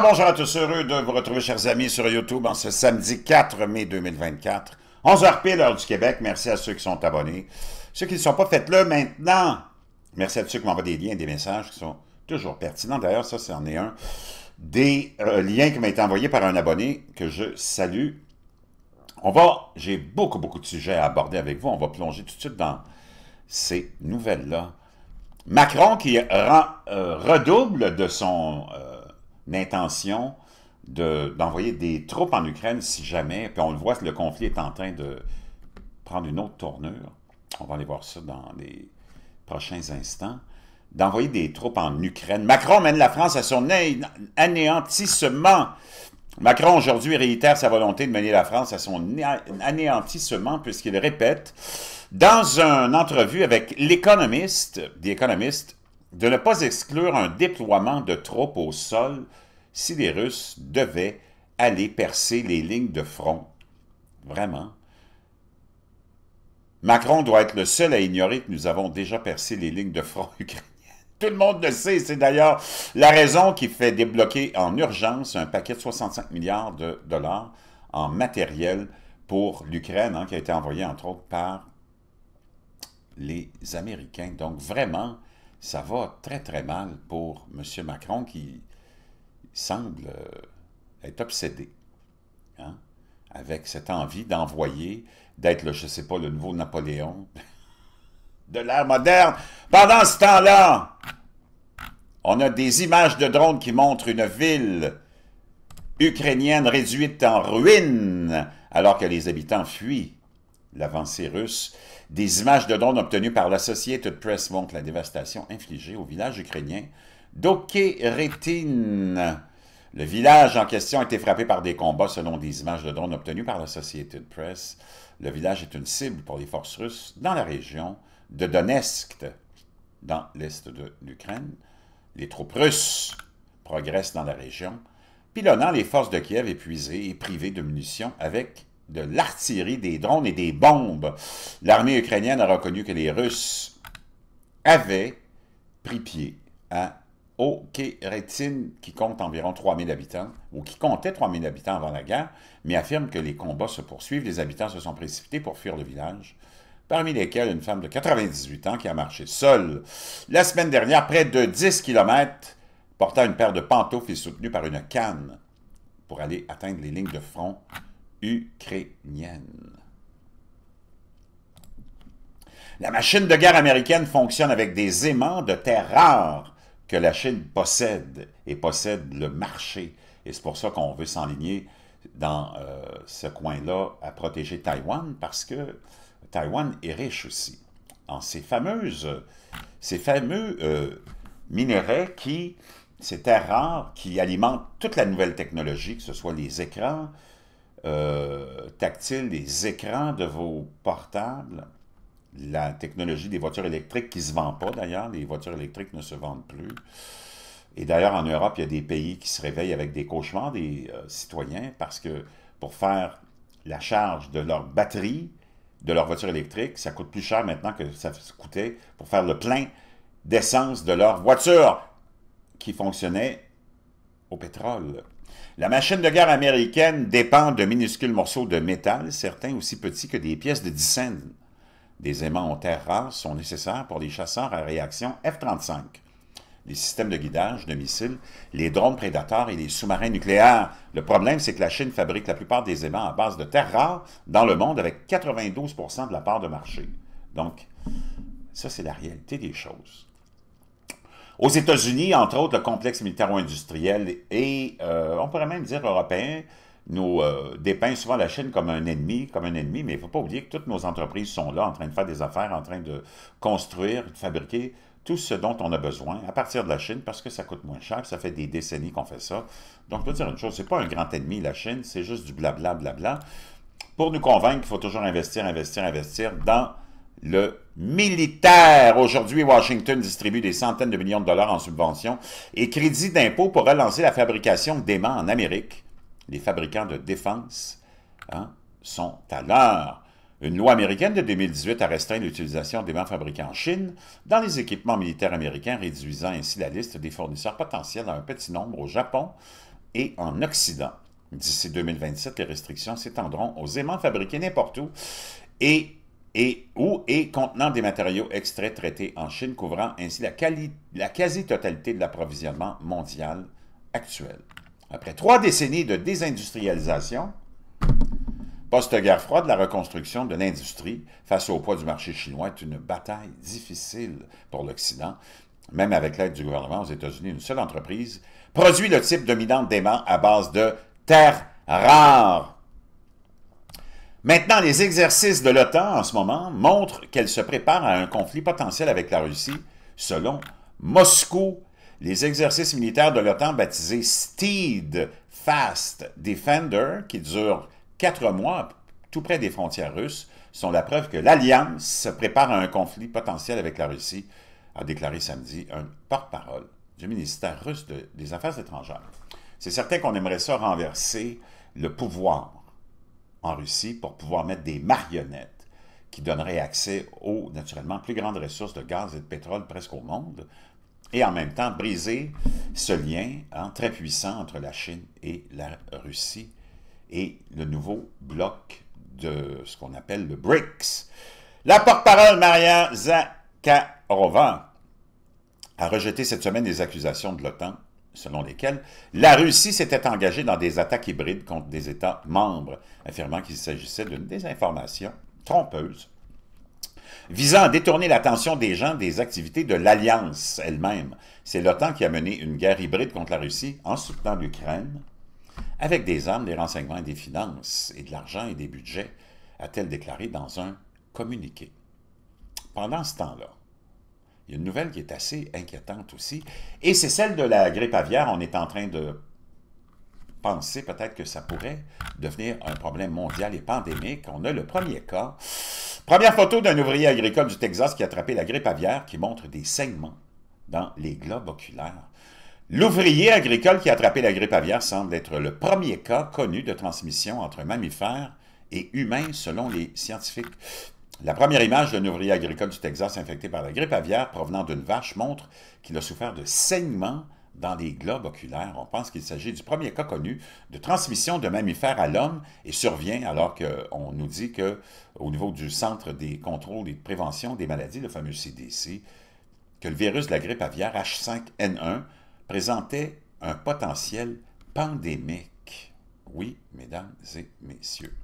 bonjour à tous, heureux de vous retrouver, chers amis, sur YouTube en ce samedi 4 mai 2024. 11h pile, heure du Québec. Merci à ceux qui sont abonnés. Ceux qui ne sont pas, faites-le maintenant. Merci à ceux qui m'envoient des liens, des messages qui sont toujours pertinents. D'ailleurs, ça, c'en est un des euh, liens qui m'a été envoyé par un abonné que je salue. On va, j'ai beaucoup, beaucoup de sujets à aborder avec vous. On va plonger tout de suite dans ces nouvelles-là. Macron qui euh, redouble de son... Euh, l'intention d'envoyer des troupes en Ukraine si jamais, puis on le voit, le conflit est en train de prendre une autre tournure. On va aller voir ça dans les prochains instants. D'envoyer des troupes en Ukraine. Macron mène la France à son anéantissement. Macron aujourd'hui réitère sa volonté de mener la France à son anéantissement puisqu'il répète dans une entrevue avec l'économiste, des économistes, de ne pas exclure un déploiement de troupes au sol si les Russes devaient aller percer les lignes de front. Vraiment. Macron doit être le seul à ignorer que nous avons déjà percé les lignes de front ukrainiennes. Tout le monde le sait, c'est d'ailleurs la raison qui fait débloquer en urgence un paquet de 65 milliards de dollars en matériel pour l'Ukraine, hein, qui a été envoyé entre autres par les Américains. Donc vraiment, ça va très très mal pour M. Macron qui semble euh, être obsédé hein, avec cette envie d'envoyer, d'être, le, je sais pas, le nouveau Napoléon de l'ère moderne. Pendant ce temps-là, on a des images de drones qui montrent une ville ukrainienne réduite en ruine alors que les habitants fuient l'avancée russe. Des images de drones obtenues par l'Associated Press montrent la dévastation infligée au village ukrainien d'Okeretin. Le village en question a été frappé par des combats selon des images de drones obtenues par la de Press. Le village est une cible pour les forces russes dans la région de Donetsk, dans l'est de l'Ukraine. Les troupes russes progressent dans la région, pilonnant les forces de Kiev épuisées et privées de munitions avec de l'artillerie, des drones et des bombes. L'armée ukrainienne a reconnu que les Russes avaient pris pied à au qui compte environ 3000 habitants, ou qui comptait 3000 habitants avant la guerre, mais affirme que les combats se poursuivent. Les habitants se sont précipités pour fuir le village, parmi lesquels une femme de 98 ans qui a marché seule la semaine dernière près de 10 km, portant une paire de pantoufles et soutenue par une canne pour aller atteindre les lignes de front ukrainiennes. La machine de guerre américaine fonctionne avec des aimants de terre rare que la Chine possède et possède le marché. Et c'est pour ça qu'on veut s'enligner dans euh, ce coin-là à protéger Taïwan, parce que Taïwan est riche aussi en ces fameuses, ces fameux minerais, euh, minéraux qui, c'est terres rares, qui alimentent toute la nouvelle technologie, que ce soit les écrans euh, tactiles, les écrans de vos portables, la technologie des voitures électriques qui ne se vend pas d'ailleurs. Les voitures électriques ne se vendent plus. Et d'ailleurs, en Europe, il y a des pays qui se réveillent avec des cauchemars des euh, citoyens parce que pour faire la charge de leur batterie, de leur voiture électrique, ça coûte plus cher maintenant que ça coûtait pour faire le plein d'essence de leur voiture qui fonctionnait au pétrole. La machine de guerre américaine dépend de minuscules morceaux de métal, certains aussi petits que des pièces de 10 cents. Des aimants en terres rares sont nécessaires pour les chasseurs à réaction F-35, les systèmes de guidage de missiles, les drones prédateurs et les sous-marins nucléaires. Le problème, c'est que la Chine fabrique la plupart des aimants à base de terres rares dans le monde avec 92 de la part de marché. Donc, ça, c'est la réalité des choses. Aux États-Unis, entre autres, le complexe militaro-industriel et, euh, on pourrait même dire européen, nous euh, dépeint souvent la Chine comme un ennemi, comme un ennemi, mais il ne faut pas oublier que toutes nos entreprises sont là en train de faire des affaires, en train de construire, de fabriquer tout ce dont on a besoin à partir de la Chine parce que ça coûte moins cher, ça fait des décennies qu'on fait ça. Donc, je veux dire une chose, c'est pas un grand ennemi, la Chine, c'est juste du blabla, blabla, pour nous convaincre qu'il faut toujours investir, investir, investir dans le militaire. Aujourd'hui, Washington distribue des centaines de millions de dollars en subventions et crédits d'impôts pour relancer la fabrication d'aimants en Amérique les fabricants de défense hein, sont à l'heure. Une loi américaine de 2018 a restreint l'utilisation d'aimants fabriqués en Chine dans les équipements militaires américains, réduisant ainsi la liste des fournisseurs potentiels à un petit nombre au Japon et en Occident. D'ici 2027, les restrictions s'étendront aux aimants fabriqués n'importe où et, et contenant des matériaux extraits traités en Chine, couvrant ainsi la quasi-totalité de l'approvisionnement mondial actuel. Après trois décennies de désindustrialisation, Post-guerre froide, la reconstruction de l'industrie face au poids du marché chinois est une bataille difficile pour l'Occident. Même avec l'aide du gouvernement aux États-Unis, une seule entreprise produit le type dominant d'aimant à base de terres rares. Maintenant, les exercices de l'OTAN en ce moment montrent qu'elle se prépare à un conflit potentiel avec la Russie, selon Moscou les exercices militaires de l'OTAN baptisés Steed Fast Defender, qui durent quatre mois tout près des frontières russes, sont la preuve que l'Alliance se prépare à un conflit potentiel avec la Russie, a déclaré samedi un porte-parole du ministère russe des Affaires étrangères. C'est certain qu'on aimerait ça renverser le pouvoir en Russie pour pouvoir mettre des marionnettes qui donneraient accès aux, naturellement, plus grandes ressources de gaz et de pétrole presque au monde, et en même temps briser ce lien hein, très puissant entre la Chine et la Russie et le nouveau bloc de ce qu'on appelle le BRICS. La porte-parole Maria Zakharova a rejeté cette semaine les accusations de l'OTAN selon lesquelles la Russie s'était engagée dans des attaques hybrides contre des États membres, affirmant qu'il s'agissait d'une désinformation trompeuse visant à détourner l'attention des gens des activités de l'Alliance elle-même. C'est l'OTAN qui a mené une guerre hybride contre la Russie en soutenant l'Ukraine avec des armes, des renseignements et des finances et de l'argent et des budgets, a-t-elle déclaré dans un communiqué. Pendant ce temps-là, il y a une nouvelle qui est assez inquiétante aussi, et c'est celle de la grippe aviaire. On est en train de penser peut-être que ça pourrait devenir un problème mondial et pandémique. On a le premier cas. Première photo d'un ouvrier agricole du Texas qui a attrapé la grippe aviaire qui montre des saignements dans les globes oculaires. L'ouvrier agricole qui a attrapé la grippe aviaire semble être le premier cas connu de transmission entre mammifères et humains selon les scientifiques. La première image d'un ouvrier agricole du Texas infecté par la grippe aviaire provenant d'une vache montre qu'il a souffert de saignements dans les globes oculaires. On pense qu'il s'agit du premier cas connu de transmission de mammifères à l'homme et survient alors qu'on nous dit que au niveau du Centre des contrôles et de prévention des maladies, le fameux CDC, que le virus de la grippe aviaire H5N1 présentait un potentiel pandémique. Oui, mesdames et messieurs.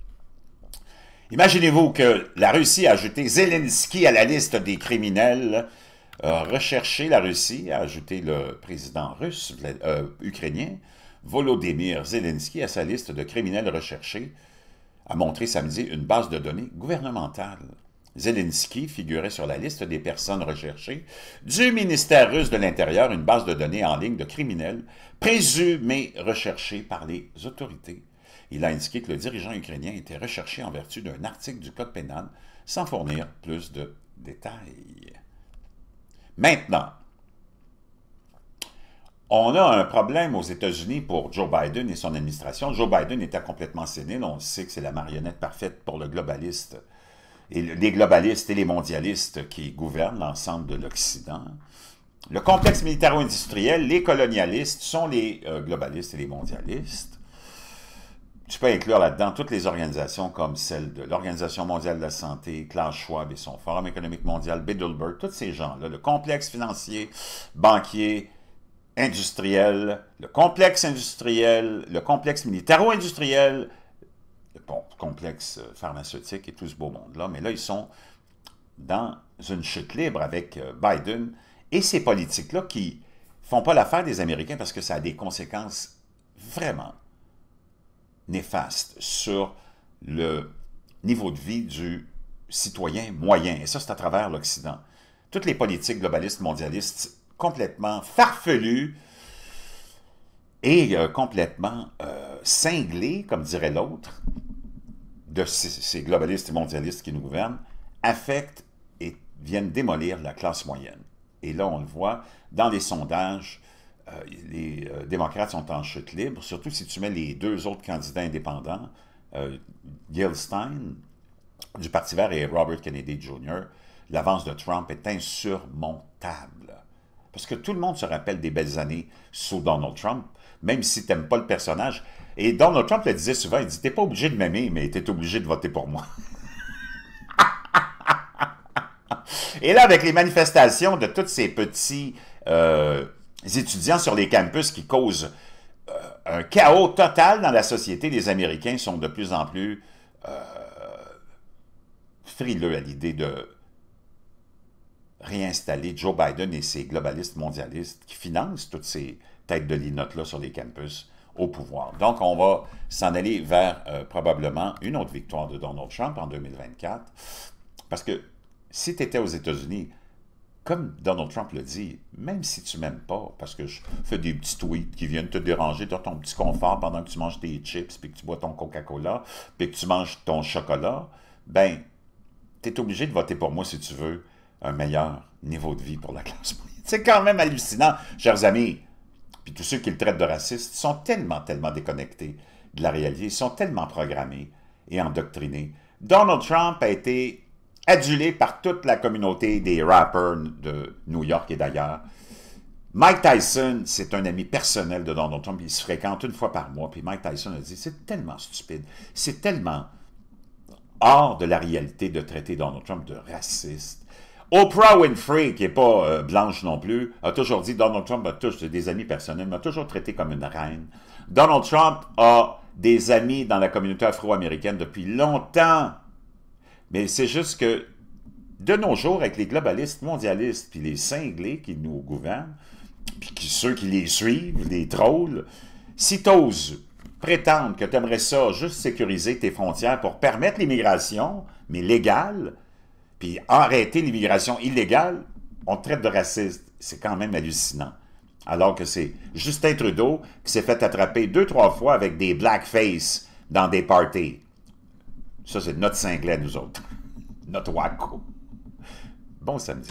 Imaginez-vous que la Russie a ajouté Zelensky à la liste des criminels rechercher la Russie, a ajouté le président russe, euh, ukrainien, Volodymyr Zelensky, à sa liste de criminels recherchés, a montré samedi une base de données gouvernementale. Zelensky figurait sur la liste des personnes recherchées du ministère russe de l'Intérieur, une base de données en ligne de criminels présumés recherchés par les autorités. Il a indiqué que le dirigeant ukrainien était recherché en vertu d'un article du Code pénal sans fournir plus de détails. Maintenant, on a un problème aux États-Unis pour Joe Biden et son administration. Joe Biden était complètement sénile. On sait que c'est la marionnette parfaite pour le globaliste et les globalistes et les mondialistes qui gouvernent l'ensemble de l'Occident. Le complexe militaro-industriel, les colonialistes sont les euh, globalistes et les mondialistes tu peux inclure là-dedans toutes les organisations comme celle de l'Organisation mondiale de la santé, Klaus Schwab et son Forum économique mondial, Bilderberg, tous ces gens-là, le complexe financier, banquier, industriel, le complexe industriel, le complexe militaro-industriel, le complexe euh, pharmaceutique et tout ce beau monde-là. Mais là, ils sont dans une chute libre avec euh, Biden et ces politiques-là qui font pas l'affaire des Américains parce que ça a des conséquences vraiment néfaste sur le niveau de vie du citoyen moyen. Et ça, c'est à travers l'Occident. Toutes les politiques globalistes, mondialistes, complètement farfelues et euh, complètement euh, cinglées, comme dirait l'autre, de ces, ces globalistes et mondialistes qui nous gouvernent, affectent et viennent démolir la classe moyenne. Et là, on le voit dans les sondages euh, les euh, démocrates sont en chute libre, surtout si tu mets les deux autres candidats indépendants, euh, Stein du Parti vert et Robert Kennedy Jr., l'avance de Trump est insurmontable. Parce que tout le monde se rappelle des belles années sous Donald Trump, même si tu n'aimes pas le personnage. Et Donald Trump le disait souvent, il dit, n'es pas obligé de m'aimer, mais es obligé de voter pour moi. Et là, avec les manifestations de tous ces petits les étudiants sur les campus qui causent euh, un chaos total dans la société, les Américains sont de plus en plus euh, frileux à l'idée de réinstaller Joe Biden et ses globalistes mondialistes qui financent toutes ces têtes de linotte-là sur les campus au pouvoir. Donc, on va s'en aller vers euh, probablement une autre victoire de Donald Trump en 2024, parce que si tu étais aux États-Unis, comme Donald Trump le dit, même si tu m'aimes pas, parce que je fais des petits tweets qui viennent te déranger dans ton petit confort pendant que tu manges tes chips, puis que tu bois ton Coca-Cola, puis que tu manges ton chocolat, ben, tu es obligé de voter pour moi si tu veux un meilleur niveau de vie pour la classe moyenne. C'est quand même hallucinant, chers amis. Puis tous ceux qui le traitent de raciste sont tellement, tellement déconnectés de la réalité, ils sont tellement programmés et endoctrinés. Donald Trump a été adulé par toute la communauté des rappers de New York et d'ailleurs. Mike Tyson, c'est un ami personnel de Donald Trump, il se fréquente une fois par mois, puis Mike Tyson a dit, c'est tellement stupide, c'est tellement hors de la réalité de traiter Donald Trump de raciste. Oprah Winfrey, qui n'est pas euh, blanche non plus, a toujours dit, Donald Trump a tous des amis personnels, m'a toujours traité comme une reine. Donald Trump a des amis dans la communauté afro-américaine depuis longtemps. Mais c'est juste que, de nos jours, avec les globalistes mondialistes, puis les cinglés qui nous gouvernent, puis ceux qui les suivent, les trolls, si t'oses prétendre que tu aimerais ça, juste sécuriser tes frontières pour permettre l'immigration, mais légale, puis arrêter l'immigration illégale, on te traite de raciste. C'est quand même hallucinant. Alors que c'est Justin Trudeau qui s'est fait attraper deux, trois fois avec des blackface dans des parties. Ça, c'est notre cinglet, nous autres. notre Waco. Bon samedi.